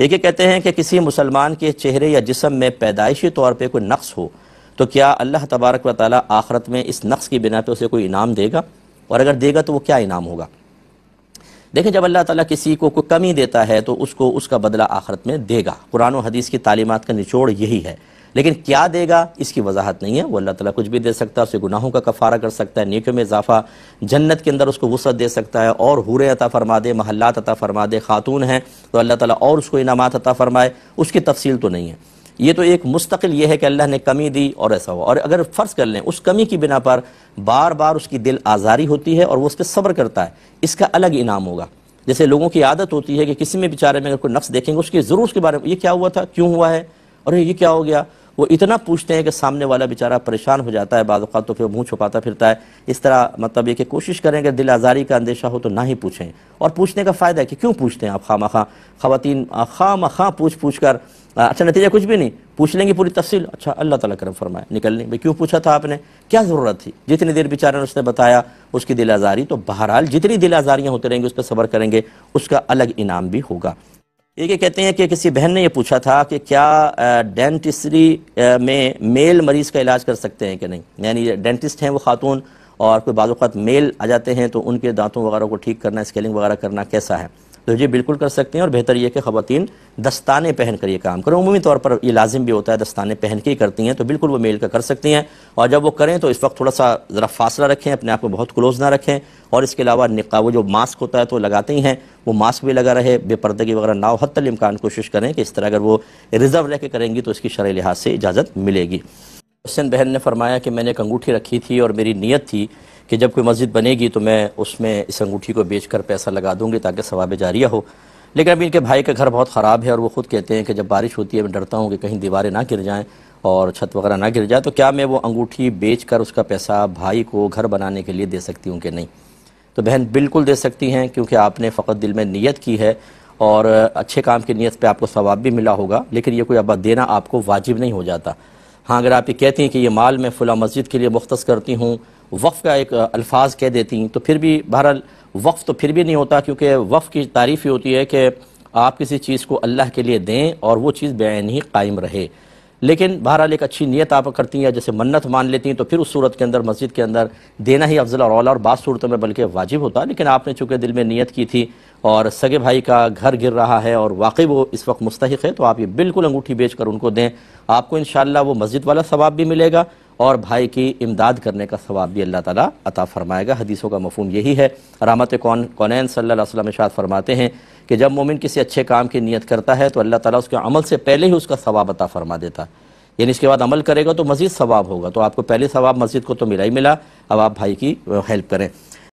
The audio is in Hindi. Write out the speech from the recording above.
एक ये कहते हैं कि किसी मुसलमान के चेहरे या जिसम में पैदाइशी तौर पर कोई नक्स हो तो क्या अल्लाह तबारक व ताली आखरत में इस नक्स की बिना पर उसे कोई इनाम देगा और अगर देगा तो वो क्या इनाम होगा देखें जब अल्लाह ताला किसी को कोई कमी देता है तो उसको उसका बदला आखरत में देगा कुरान हदीस की तालीमत का निचोड़ यही है लेकिन क्या देगा इसकी वजाहत नहीं है वो अल्लाह ताला कुछ भी दे सकता है उसके गुनाहों का कफारा कर सकता है नेकियों में इजाफा जन्नत के अंदर उसको वसत दे सकता है और हूर अता फरमा दे महल्लात अता फरमा दे खातून हैं तो अल्लाह ताला और उसको इनामत अता फरमाए उसकी तफसील तो नहीं है ये तो एक मुस्तकिल ये है कि अल्लाह ने कमी दी और ऐसा हुआ और अगर फ़र्ज़ कर लें उस कमी की बिना पर बार बार उसकी दिल आज़ारी होती है और वह उस पर सब्र करता है इसका अलग इनाम होगा जैसे लोगों की आदत होती है कि किसी में बेचारे में अगर कोई नफ्स देखेंगे उसके ज़रूर उसके बारे में ये क्या हुआ था क्यों हुआ है अरे ये क्या हो गया वो इतना पूछते हैं कि सामने वाला बेचारा परेशान हो जाता है बाद तो फिर मुँह छुपाता फिरता है इस तरह मतलब ये कि कोशिश करें कि दिल आज़ारी का अंदेशा हो तो ना ही पूछें और पूछने का फ़ायदा है कि क्यों पूछते हैं आप खाम खां खातन खाम खां पूछ पूछ कर अच्छा नतीजा कुछ भी नहीं पूछ लेंगे पूरी तफसील अच्छा अल्लाह ताला करम फरमाए निकल लें भाई क्यों पूछा था आपने क्या ज़रूरत थी जितनी देर बेचारे ने उसने बताया उसकी दिल आज़ारी तो बहरहाल जितनी दिल आज़ारियाँ होते रहेंगी उस पर सबर करेंगे उसका अलग इनाम भी होगा एक ये कहते हैं कि किसी बहन ने ये पूछा था कि क्या डेंटिस्ट्री में मेल मरीज़ का इलाज कर सकते हैं कि नहीं यानी डेंटिस्ट हैं वो खातून और कोई बाज़ात मेल आ जाते हैं तो उनके दांतों वगैरह को ठीक करना स्केलिंग वगैरह करना कैसा है तो जी बिल्कुल कर सकते हैं और बेहतर यह कि ख़वान दस्ताने पहन कर ये काम करें उमूमी तौर पर ये लाजिम भी होता है दस्ताने पहन के ही करती हैं तो बिल्कुल वो मेल का कर सकती हैं और जब वो करें तो इस वक्त थोड़ा सा ज़रा फासला रखें अपने आप को बहुत क्लोज ना रखें और इसके अलावा निका वो जो मास्क होता है तो लगाते ही हैं वो मास्क भी लगा रहे बेपर्दगी वगैरह ना हो हतल इम्कान कोशिश करें कि इस तरह अगर वो रिजर्व रह के करेंगी तो इसकी शर लिहाज से इजाज़त मिलेगी हुसैन बहन ने फरमाया कि मैंने एक अंगूठी रखी थी और मेरी नीयत थी कि जब कोई मस्जिद बनेगी तो मैं उसमें इस अंगूठी को बेच कर पैसा लगा दूँगी ताकि सवाब जारिया हो लेकिन अभी इनके भाई का घर बहुत ख़राब है और वो खुद कहते हैं कि जब बारिश होती है मैं डरता हूँ कि कहीं दीवारें ना गिर जाएँ और छत वगैरह ना गिर जाए तो क्या मैं वो अंगूठी बेच कर उसका पैसा भाई को घर बनाने के लिए दे सकती हूँ कि नहीं तो बहन बिल्कुल दे सकती हैं क्योंकि आपने फ़कत दिल में नीयत की है और अच्छे काम की नीयत पे आपको सवाब भी मिला होगा लेकिन ये कोई अब देना आपको वाजिब नहीं हो जाता हाँ अगर आप ये कहती हैं कि ये माल मैं फ़ुला मस्जिद के लिए मुख्त करती हूँ वफ़ का एक अल्फाज कह देती हैं तो फिर भी बहरहाल वक्फ़ तो फिर भी नहीं होता क्योंकि वफ़ की तारीफ़ ही होती है कि आप किसी चीज़ को अल्लाह के लिए दें और वो चीज़ बेन ही कायम रहे लेकिन बहरहाल एक अच्छी नीयत आप करती हैं जैसे मन्नत मान लेती हैं तो फिर उस सूरत के अंदर मस्जिद के अंदर देना ही अफजल और और बाद सूरतों में बल्कि वाजिब होता लेकिन आपने चूँकि दिल में नीयत की थी और सगे भाई का घर गिर रहा है और वाकई वो इस वक्त मुस्तक है तो आप ये बिल्कुल अंगूठी बेच कर उनको दें आपको इन वो मस्जिद वाला सवाब भी मिलेगा और भाई की इमदाद करने का सवाब भी अल्लाह ताला अता फरमाएगा हदीसों का मफहम यही है रामत कौन कौनैन सल्ला शाद फरमाते हैं कि जब मोमिन किसी अच्छे काम की नीयत करता है तो अल्लाह ताला उसके अमल से पहले ही उसका सवाब अता फरमा देता है यानी इसके बाद अमल करेगा तो मज़ीद सवाब होगा तो आपको पहले सवाब मस्जिद को तो मिला ही मिला अब आप भाई की हेल्प करें